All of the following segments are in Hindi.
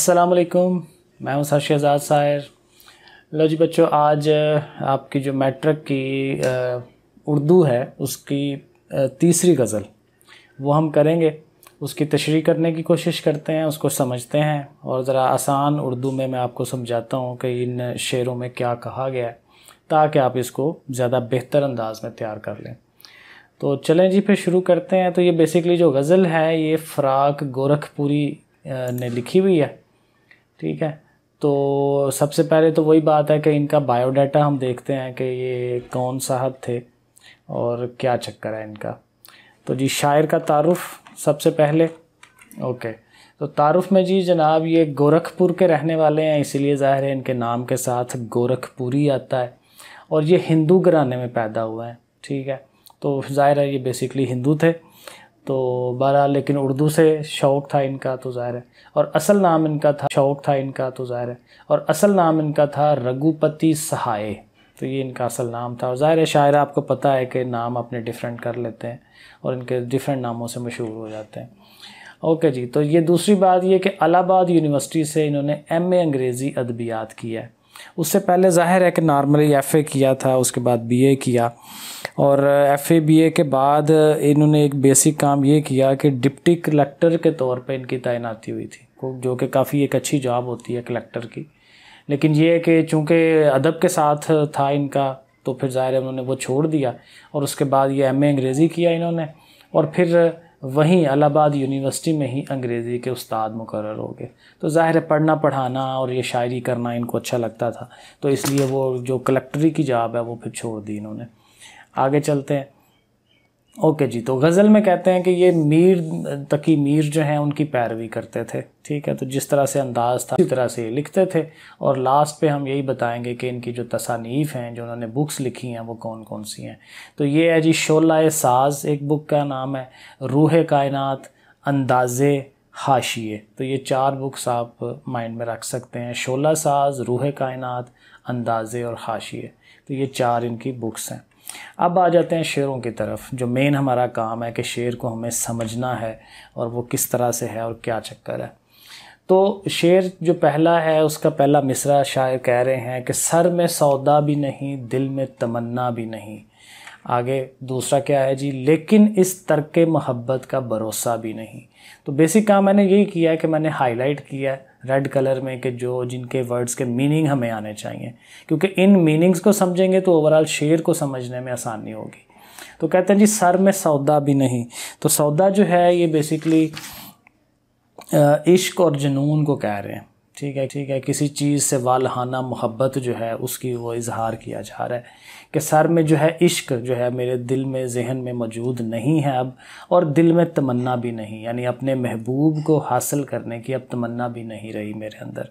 असलम मैं हूँ साशी आज़ाद शायर लो जी बच्चों आज आपकी जो मैट्रिक की उर्दू है उसकी तीसरी गज़ल वो हम करेंगे उसकी तशरी करने की कोशिश करते हैं उसको समझते हैं और ज़रा आसान उर्दू में मैं आपको समझाता हूँ कि इन शेरों में क्या कहा गया है ताकि आप इसको ज़्यादा बेहतर अंदाज में तैयार कर लें तो चलें जी फिर शुरू करते हैं तो ये बेसिकली जो गज़ल है ये फ़राक गोरखपुरी ने लिखी हुई है ठीक है तो सबसे पहले तो वही बात है कि इनका बायोडाटा हम देखते हैं कि ये कौन साहब थे और क्या चक्कर है इनका तो जी शायर का तारुफ सबसे पहले ओके तो तारुफ में जी जनाब ये गोरखपुर के रहने वाले हैं इसीलिए ज़ाहिर है इनके नाम के साथ गोरखपुरी आता है और ये हिंदू घराने में पैदा हुआ है ठीक है तो ज़ाहिर है ये बेसिकली हिंदू थे तो बारह लेकिन उर्दू से शौक़ था इनका तो ज़ाहिर है और असल नाम इनका था शौक़ था इनका तो ज़ाहिर है और असल नाम इनका था रघुपति सहाय तो ये इनका असल नाम था और ज़ाहिर है शायर आपको पता है कि नाम अपने डिफरेंट कर लेते हैं और इनके डिफरेंट नामों से मशहूर हो जाते हैं ओके जी तो ये दूसरी बात ये कि अलाहाबाद यूनिवर्सिटी से इन्होंने एम ए अंग्रेज़ी अदबियात किया है उससे पहले ज़ाहिर है कि नॉर्मली एफ़ ए किया था उसके बाद बी ए किया और एफ ए बी ए के बाद इन्होंने एक बेसिक काम ये किया कि डिप्टी कलेक्टर के तौर पर इनकी तैनाती हुई थी जो कि काफ़ी एक अच्छी जॉब होती है कलेक्टर की लेकिन ये कि चूँकि अदब के साथ था इनका तो फिर ज़ाहिर है उन्होंने वो छोड़ दिया और उसके बाद ये एम ए अंग्रेज़ी किया इन्होंने और फिर वहीं अलाहाबाद यूनिवर्सिटी में ही अंग्रेज़ी के उस्ताद मुकर हो गए तो ज़ाहिर है पढ़ना पढ़ाना और ये शायरी करना इनको अच्छा लगता था तो इसलिए वो जो कलेक्टरी की जॉब है वो फिर छोड़ दी इन्होंने आगे चलते हैं ओके जी तो गज़ल में कहते हैं कि ये मीर तकी मीर जो हैं उनकी पैरवी करते थे ठीक है तो जिस तरह से अंदाज था उसी तरह से ये लिखते थे और लास्ट पे हम यही बताएंगे कि इनकी जो तसानीफ़ हैं जो उन्होंने बुक्स लिखी हैं वो कौन कौन सी हैं तो ये है जी शोला साज एक बुक का नाम है रूह कायनात अंदाज़े हाशिए तो ये चार बुक्स आप माइंड में रख सकते हैं शोला साज रूह कायनात अंदाज़े और हाशिए तो ये चार इनकी बुक्स हैं अब आ जाते हैं शेरों की तरफ जो मेन हमारा काम है कि शेर को हमें समझना है और वो किस तरह से है और क्या चक्कर है तो शेर जो पहला है उसका पहला मिसरा शायर कह रहे हैं कि सर में सौदा भी नहीं दिल में तमन्ना भी नहीं आगे दूसरा क्या है जी लेकिन इस तर्क मोहब्बत का भरोसा भी नहीं तो बेसिक काम मैंने यही किया है कि मैंने हाईलाइट किया है रेड कलर में कि जो जिनके वर्ड्स के मीनिंग हमें आने चाहिए क्योंकि इन मीनिंग्स को समझेंगे तो ओवरऑल शेर को समझने में आसानी होगी तो कहते हैं जी सर में सौदा भी नहीं तो सौदा जो है ये बेसिकली इश्क और जुनून को कह रहे हैं ठीक है ठीक है किसी चीज़ से वालहाना मोहब्बत जो है उसकी वो इजहार किया जा रहा है कि सर में जो है इश्क जो है मेरे दिल में जहन में मौजूद नहीं है अब और दिल में तमन्ना भी नहीं यानी अपने महबूब को हासिल करने की अब तमन्ना भी नहीं रही मेरे अंदर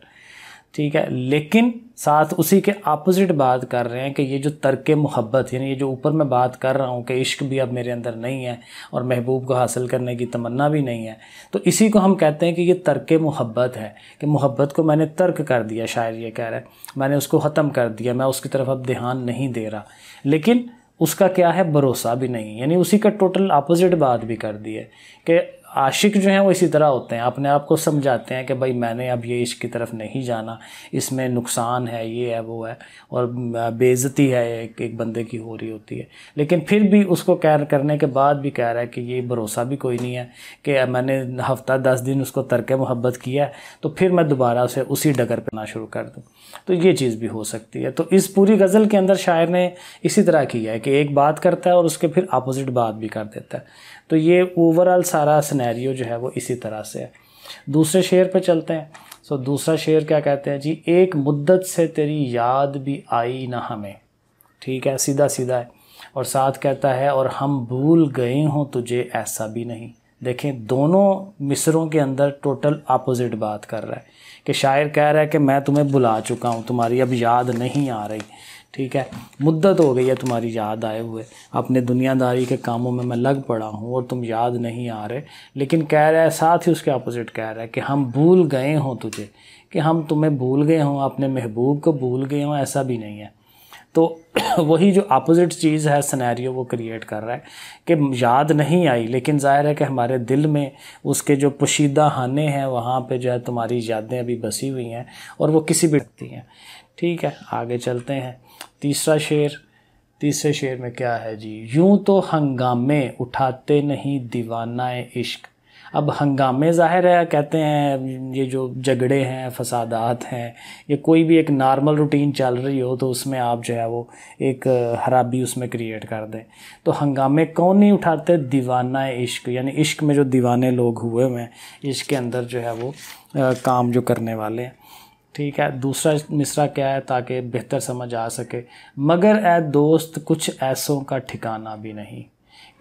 ठीक है लेकिन साथ उसी के अपोजिट बात कर रहे हैं कि ये जो तर्क मोहब्बत यानी ये जो ऊपर मैं बात कर रहा हूँ कि इश्क भी अब मेरे अंदर नहीं है और महबूब को हासिल करने की तमन्ना भी नहीं है तो इसी को हम कहते हैं कि ये तर्क मोहब्बत है कि मोहब्बत को मैंने तर्क कर दिया शायर ये कह रहा है मैंने उसको ख़त्म कर दिया मैं उसकी तरफ अब ध्यान नहीं दे रहा लेकिन उसका क्या है भरोसा भी नहीं यानी उसी का टोटल अपोजिट बात भी कर दी है कि आशिक जो हैं वो इसी तरह होते हैं अपने आप को समझाते हैं कि भाई मैंने अब ये इश्क की तरफ नहीं जाना इसमें नुकसान है ये है वो है और बेज़ती है एक एक बंदे की हो रही होती है लेकिन फिर भी उसको कैर करने के बाद भी कह रहा है कि ये भरोसा भी कोई नहीं है कि मैंने हफ्ता दस दिन उसको तरक मोहब्बत किया है तो फिर मैं दोबारा उसे उसी डगर पर ना शुरू कर दूँ तो ये चीज़ भी हो सकती है तो इस पूरी गज़ल के अंदर शायर ने इसी तरह किया है कि एक बात करता है और उसके फिर अपोज़िट बात भी कर देता है तो ये ओवरऑल सारा सिनेरियो जो है वो इसी तरह से है दूसरे शेर पे चलते हैं सो दूसरा शेर क्या कहते हैं जी एक मुद्दत से तेरी याद भी आई ना हमें ठीक है सीधा सीधा है और साथ कहता है और हम भूल गए हों तुझे ऐसा भी नहीं देखें दोनों मिसरों के अंदर टोटल अपोजिट बात कर रहा है कि शायर कह रहा है कि मैं तुम्हें बुला चुका हूँ तुम्हारी अब याद नहीं आ रही ठीक है मुद्दत हो गई है तुम्हारी याद आए हुए अपने दुनियादारी के कामों में मैं लग पड़ा हूँ और तुम याद नहीं आ रहे लेकिन कह रहा है साथ ही उसके अपोजिट कह रहा है कि हम भूल गए हों तुझे कि हम तुम्हें भूल गए हों अपने महबूब को भूल गए हों ऐसा भी नहीं है तो वही जो अपोजिट चीज़ है सनेरियो वो क्रिएट कर रहा है कि याद नहीं आई लेकिन ज़ाहिर है कि हमारे दिल में उसके जो पोशीदा हाने हैं वहाँ पे जो है तुम्हारी यादें अभी बसी हुई हैं और वो किसी भी रखती हैं ठीक है आगे चलते हैं तीसरा शेर तीसरे शेर में क्या है जी यूं तो हंगामे उठाते नहीं दीवाना इश्क अब हंगामे जाहिर है कहते हैं ये जो झगड़े हैं फसादात हैं ये कोई भी एक नॉर्मल रूटीन चल रही हो तो उसमें आप जो है वो एक खराबी उसमें क्रिएट कर दें तो हंगामे कौन नहीं उठाते दीवाना इश्क यानी इश्क में जो दीवाने लोग हुए हुए हैं इश्क के अंदर जो है वो आ, काम जो करने वाले हैं ठीक है दूसरा मिसरा क्या है ताकि बेहतर समझ आ सके मगर ए दोस्त कुछ ऐसों का ठिकाना भी नहीं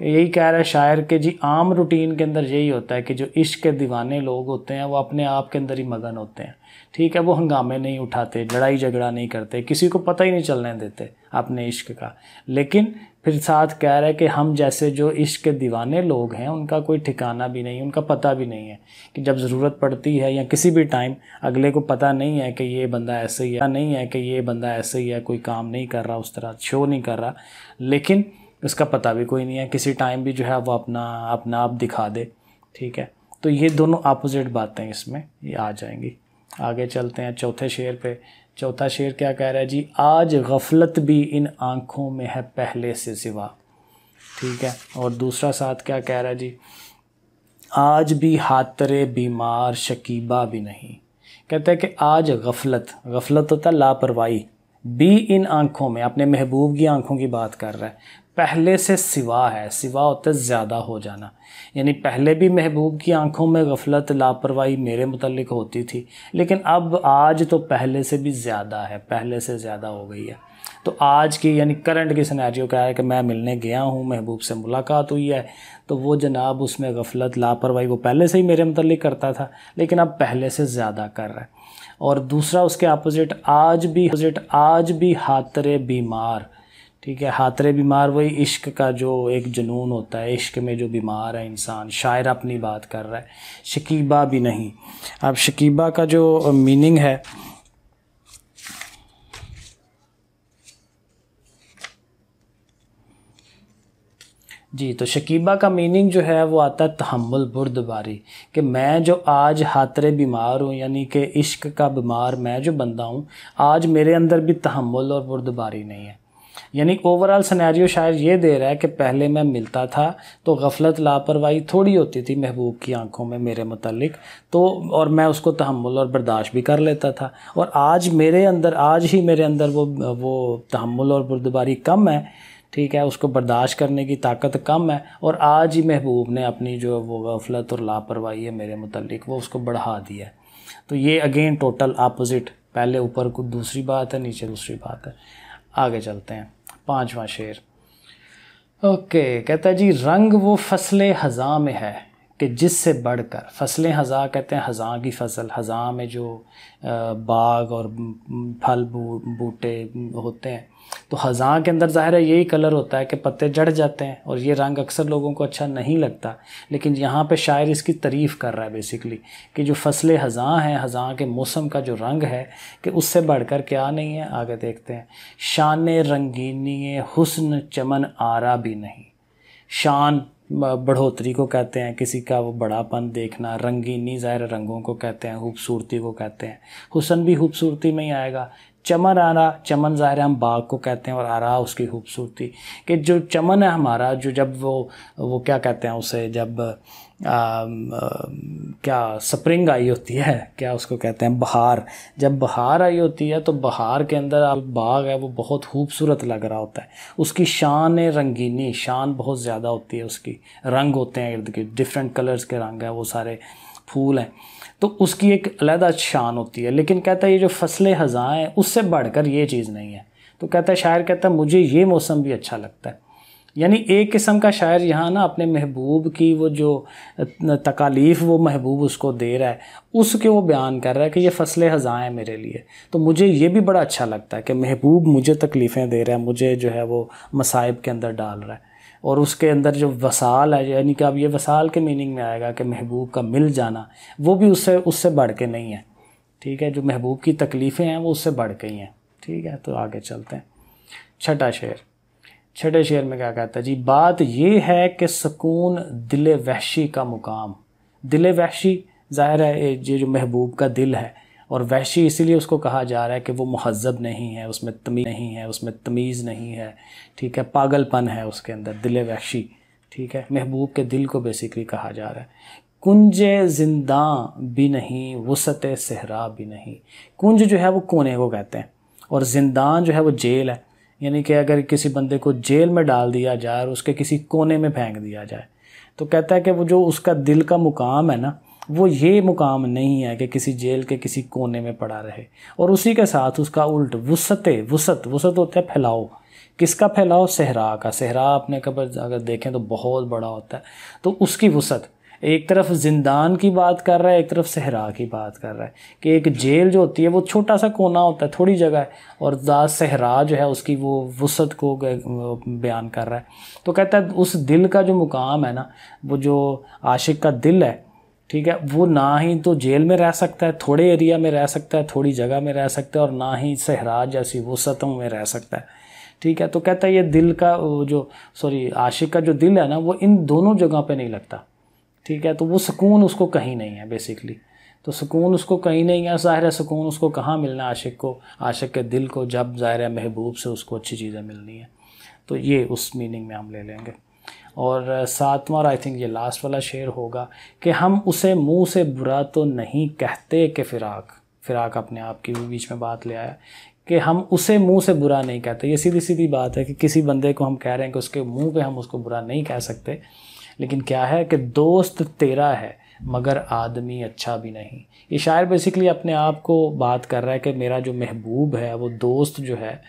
यही कह रहा है शायर के जी आम रूटीन के अंदर यही होता है कि जो इश्क के दीवाने लोग होते हैं वो अपने आप के अंदर ही मगन होते हैं ठीक है वो हंगामे नहीं उठाते लड़ाई झगड़ा नहीं करते किसी को पता ही नहीं चलने देते अपने इश्क का लेकिन फिर साथ कह रहा है कि हम जैसे जो इश्क के दीवाने लोग हैं उनका कोई ठिकाना भी नहीं उनका पता भी नहीं है कि जब ज़रूरत पड़ती है या किसी भी टाइम अगले को पता नहीं है कि ये बंदा ऐसे ही है नहीं है कि ये बंदा ऐसे ही है कोई काम नहीं कर रहा उस तरह शो नहीं कर रहा लेकिन इसका पता भी कोई नहीं है किसी टाइम भी जो है वो अपना अपना आप दिखा दे ठीक है तो ये दोनों अपोजिट बातें इसमें ये आ जाएंगी आगे चलते हैं चौथे शेर पे चौथा शेर क्या कह रहा है जी आज गफलत भी इन आँखों में है पहले से सिवा ठीक है और दूसरा साथ क्या कह रहा है जी आज भी हातरे बीमार शकीबा भी नहीं कहते हैं कि आज गफलत गफलत होता लापरवाही भी इन आँखों में अपने महबूब की आँखों की बात कर रहा है पहले से सिवा है सिवा होता है ज़्यादा हो जाना यानी पहले भी महबूब की आंखों में गफलत लापरवाही मेरे मतलब होती थी लेकिन अब आज तो पहले से भी ज़्यादा है पहले से ज़्यादा हो गई है तो आज की यानी करंट की सिनेरियो क्या है कि मैं मिलने गया हूँ महबूब से मुलाकात हुई है तो वो जनाब उसमें गफलत लापरवाही वो पहले से ही मेरे मतलब करता था लेकिन अब पहले से ज़्यादा कर रहा है और दूसरा उसके अपोजिट आज भी अपोजिट आज भी हाथरे बीमार ठीक है हाथरे बीमार वही इश्क का जो एक जुनून होता है इश्क में जो बीमार है इंसान शायर अपनी बात कर रहा है शकीबा भी नहीं अब शकीबा का जो मीनिंग है जी तो शकीबा का मीनिंग जो है वो आता है तहमुल बुरदबारी कि मैं जो आज हाथरे बीमार हूँ यानी कि इश्क का बीमार मैं जो बंदा हूँ आज मेरे अंदर भी तहमुल और बुरदबारी नहीं है यानी ओवरऑल सिनेरियो शायद ये दे रहा है कि पहले मैं मिलता था तो गफलत लापरवाही थोड़ी होती थी महबूब की आंखों में मेरे मतलब तो और मैं उसको तहमुल और बर्दाश्त भी कर लेता था और आज मेरे अंदर आज ही मेरे अंदर वो वो तहमुल और बुरदबारी कम है ठीक है उसको बर्दाश्त करने की ताकत कम है और आज ही महबूब ने अपनी जो वो गफलत और लापरवाही है मेरे मतलब वो उसको बढ़ा दिया है तो ये अगेन टोटल अपोजिट पहले ऊपर को दूसरी बात है नीचे दूसरी बात है आगे चलते हैं पांचवा शेर ओके कहता है जी रंग वो फसले हज़ा में है कि जिससे बढ़कर फसलें हज़ा कहते हैं हज़ा की फसल हज़ा में जो बाग और फल बूटे होते हैं तो हज़ा के अंदर ज़ाहिर है यही कलर होता है कि पत्ते जड़ जाते हैं और ये रंग अक्सर लोगों को अच्छा नहीं लगता लेकिन यहाँ पे शायर इसकी तारीफ़ कर रहा है बेसिकली कि जो फ़सलें हज़ा हैं हज़ा के मौसम का जो रंग है कि उससे बढ़कर क्या नहीं है आगे देखते हैं शान रंगीनी हुसन चमन आरा भी नहीं शान बढ़ोतरी को कहते हैं किसी का वो बड़ापन देखना रंगीनी ज़ाहिर रंगों को कहते हैं खूबसूरती को कहते हैं हुसन भी खूबसूरती में ही आएगा चमन आरा चमन ज़ाहिर हम बाग को कहते हैं और आरा उसकी खूबसूरती कि जो चमन है हमारा जो जब वो वो क्या कहते हैं उसे जब Um, uh, क्या स्प्रिंग आई होती है क्या उसको कहते हैं बहार जब बहार आई होती है तो बहार के अंदर आप बाग है वो बहुत खूबसूरत लग रहा होता है उसकी शान रंगीनी शान बहुत ज़्यादा होती है उसकी रंग होते हैं इर्द गिर्द डिफरेंट कलर्स के रंग हैं वो सारे फूल हैं तो उसकी एक अलहदा शान होती है लेकिन कहता है ये जो फसलें हज़ाएँ उससे बढ़कर ये चीज़ नहीं है तो कहता है शायर कहता है मुझे ये मौसम भी अच्छा लगता है यानी एक किस्म का शायर यहाँ ना अपने महबूब की वो जो तकालीफ़ वो महबूब उसको दे रहा है उसके वो बयान कर रहा है कि ये फसल हज़ाँ है मेरे लिए तो मुझे ये भी बड़ा अच्छा लगता है कि महबूब मुझे तकलीफ़ें दे रहा है मुझे जो है वो मसाइब के अंदर डाल रहा है और उसके अंदर जो वसाल है यानी कि अब ये वसाल के मीनिंग में आएगा कि महबूब का मिल जाना वो भी उससे उससे बढ़ के नहीं है ठीक है जो महबूब की तकलीफ़ें हैं वो उससे बढ़ के ही हैं ठीक है तो आगे चलते हैं छठा शेर छठे शेर में क्या कहता है जी बात ये है कि सुकून दिल वहशी का मुकाम दिल वहशी ज़ाहिर है ये जो महबूब का दिल है और वहशी इसीलिए उसको कहा जा रहा है कि वो महजब नहीं है उसमें तमीज़ नहीं है उसमें तमीज़ नहीं है ठीक है पागलपन है उसके अंदर दिल वहशी ठीक है महबूब के दिल को बेसिकली कहा जा रहा है कुंज जिंदा भी नहीं वसत सहरा भी नहीं कुंज जो है वो कोने को कहते हैं और जिंदा जो है वो जेल है यानी कि अगर किसी बंदे को जेल में डाल दिया जाए और उसके किसी कोने में फेंक दिया जाए तो कहता है कि वो जो उसका दिल का मुकाम है ना वो ये मुकाम नहीं है कि किसी जेल के किसी कोने में पड़ा रहे और उसी के साथ उसका उल्ट वसत वसत वसत होता है फैलाओ किसका फैलाओ सहरा का सहरा अपने कब अगर देखें तो बहुत बड़ा होता है तो उसकी वसत एक तरफ जिंदान की बात कर रहा है एक तरफ सहरा की बात कर रहा है कि एक जेल जो होती है वो छोटा सा कोना होता है थोड़ी जगह है और दास सहरा जो है उसकी वो वसत को बयान कर रहा है तो कहता है उस दिल का जो मुकाम है ना वो जो आशिक का दिल है ठीक है वो ना ही तो जेल में रह सकता है थोड़े एरिया में रह सकता है थोड़ी जगह में रह सकता है और ना ही सहरा जैसी वसतों में रह सकता है ठीक है तो कहता है ये दिल का जो सॉरी आशिक का जो दिल है ना वो इन दोनों जगह पे नहीं लगता ठीक है तो वो सुकून उसको कहीं नहीं है बेसिकली तो सुकून उसको कहीं नहीं है ज़ाहिर है सुकून उसको कहाँ मिलना है आशिक को आशिक के दिल को जब ज़ाहिर है महबूब से उसको अच्छी चीज़ें मिलनी है तो ये उस मीनिंग में हम ले लेंगे और सातवां और आई थिंक ये लास्ट वाला शेर होगा कि हम उसे मुंह से बुरा तो नहीं कहते कि फ़िराक फ़िराक अपने आप की भी बीच में बात ले आया कि हम उसे मुंह से बुरा नहीं कहते ये सीधी सीधी बात है कि किसी बंदे को हम कह रहे हैं कि उसके मुंह पे हम उसको बुरा नहीं कह सकते लेकिन क्या है कि दोस्त तेरा है मगर आदमी अच्छा भी नहीं ये शायर बेसिकली अपने आप को बात कर रहा है कि मेरा जो महबूब है वो दोस्त जो है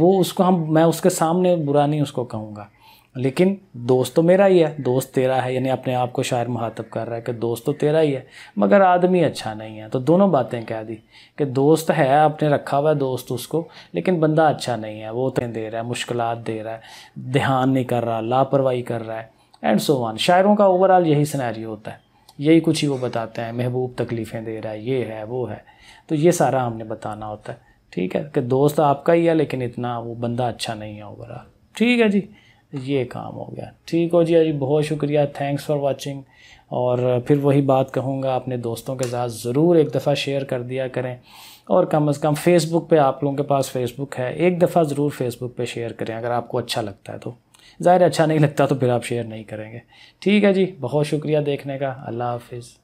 वो उसको हम मैं उसके सामने बुरा नहीं उसको कहूँगा लेकिन दोस्त तो मेरा ही है दोस्त तेरा है यानी अपने आप को शायर मुहातब कर रहा है कि दोस्त तो तेरा ही है मगर आदमी अच्छा नहीं है तो दोनों बातें कह दी कि दोस्त है आपने रखा हुआ है दोस्त उसको लेकिन बंदा अच्छा नहीं है वो तो दे रहा है मुश्किल दे रहा है ध्यान नहीं कर रहा लापरवाही कर रहा है एंड सो वन शायरों का ओवरऑल यही सिनेरियो होता है यही कुछ ही वो बताते हैं महबूब तकलीफ़ें दे रहा है ये है वो है तो ये सारा हमने बताना होता है ठीक है कि दोस्त आपका ही है लेकिन इतना वो बंदा अच्छा नहीं है ओवरऑल ठीक है जी ये काम हो गया ठीक हो जी अजी बहुत शुक्रिया थैंक्स फॉर वाचिंग और फिर वही बात कहूँगा अपने दोस्तों के साथ ज़रूर एक दफ़ा शेयर कर दिया करें और कम अज़ कम फेसबुक पे आप लोगों के पास फेसबुक है एक दफ़ा ज़रूर फेसबुक पे शेयर करें अगर आपको अच्छा लगता है तो ज़ाहिर अच्छा नहीं लगता तो फिर आप शेयर नहीं करेंगे ठीक है जी बहुत शुक्रिया देखने का अल्लाह हाफिज़